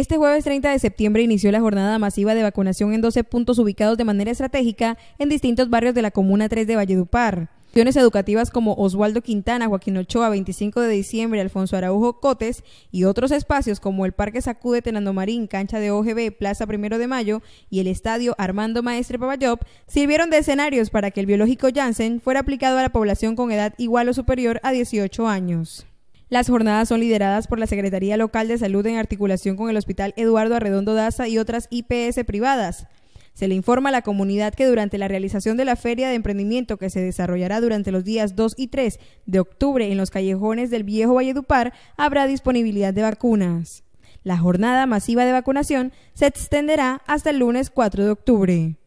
Este jueves 30 de septiembre inició la jornada masiva de vacunación en 12 puntos ubicados de manera estratégica en distintos barrios de la Comuna 3 de Valledupar educativas como Oswaldo Quintana, Joaquín Ochoa, 25 de diciembre, Alfonso Araujo Cotes y otros espacios como el Parque Sacude Marín, Cancha de OGB, Plaza Primero de Mayo y el Estadio Armando Maestre Papayop sirvieron de escenarios para que el biológico Janssen fuera aplicado a la población con edad igual o superior a 18 años. Las jornadas son lideradas por la Secretaría Local de Salud en articulación con el Hospital Eduardo Arredondo Daza y otras IPS privadas. Se le informa a la comunidad que durante la realización de la feria de emprendimiento que se desarrollará durante los días 2 y 3 de octubre en los callejones del viejo Valledupar habrá disponibilidad de vacunas. La jornada masiva de vacunación se extenderá hasta el lunes 4 de octubre.